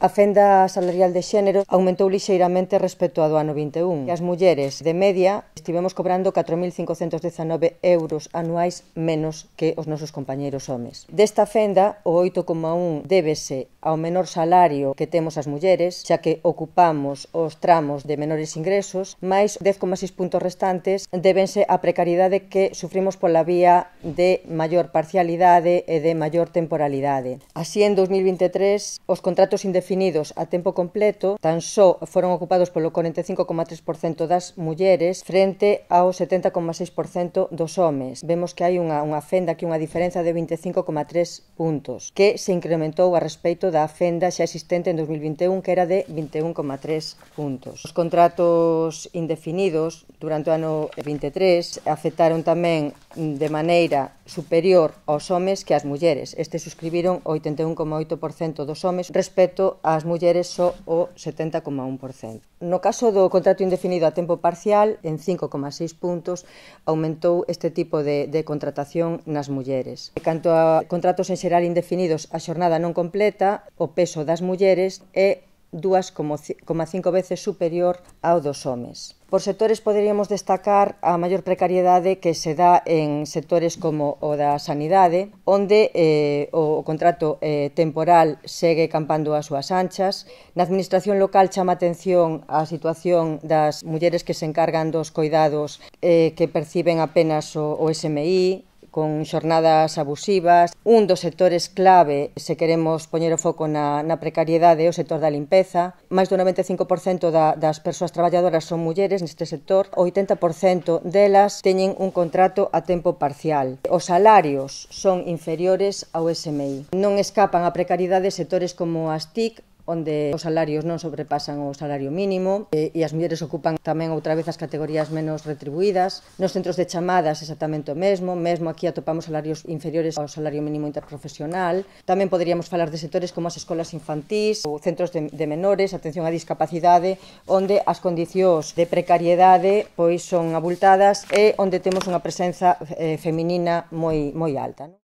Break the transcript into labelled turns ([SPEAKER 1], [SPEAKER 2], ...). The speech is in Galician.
[SPEAKER 1] A fenda salarial de xénero aumentou lixeiramente respecto ao ano 21. E as mulleres, de media, estivemos cobrando 4.519 euros anuais menos que os nosos compañeiros homes. Desta fenda, o 8,1 débese ao menor salario que temos as mulleres, xa que ocupamos os tramos de menores ingresos, máis 10,6 puntos restantes débense á precariedade que sufrimos pola vía de maior parcialidade e de maior temporalidade. Así, en 2023, os contratos indefinidos definidos a tempo completo tan só foron ocupados polo 45,3% das mulleres frente ao 70,6% dos homes. Vemos que hai unha, unha fenda que unha diferenza de 25,3 puntos que se incrementou a respeito da fenda xa existente en 2021 que era de 21,3 puntos. Os contratos indefinidos durante o ano 23 afectaron tamén de maneira superior aos homes que as mulleres. Este suscribiron o 81,8% dos homes respecto ás mulleres só o 70,1%. No caso do contrato indefinido a tempo parcial, en 5,6 puntos aumentou este tipo de, de contratación nas mulleres. E canto a contratos en xeral indefinidos a xornada non completa, o peso das mulleres é 2,5 veces superior ao dos homes. Por sectores poderíamos destacar a maior precariedade que se dá en sectores como o da sanidade, onde eh, o contrato eh, temporal segue campando as súas anchas. Na administración local chama atención a situación das mulleres que se encargan dos coidados eh, que perciben apenas o, o SMI, con xornadas abusivas. Un dos sectores clave, se queremos poñer o foco na, na precariedade, é o sector da limpeza. Máis do 95% da, das persoas traballadoras son mulleres neste sector, o 80% delas teñen un contrato a tempo parcial. Os salarios son inferiores ao SMI. Non escapan a precariedade sectores como as TIC, onde os salarios non sobrepasan o salario mínimo e, e as mulleres ocupan tamén outra vez as categorías menos retribuídas. Nos centros de chamadas exactamente o mesmo, mesmo aquí atopamos salarios inferiores ao salario mínimo interprofesional. Tamén poderíamos falar de sectores como as escolas infantís ou centros de, de menores, atención á discapacidade, onde as condicións de precariedade pois son abultadas e onde temos unha presenza eh, feminina moi moi alta. Non?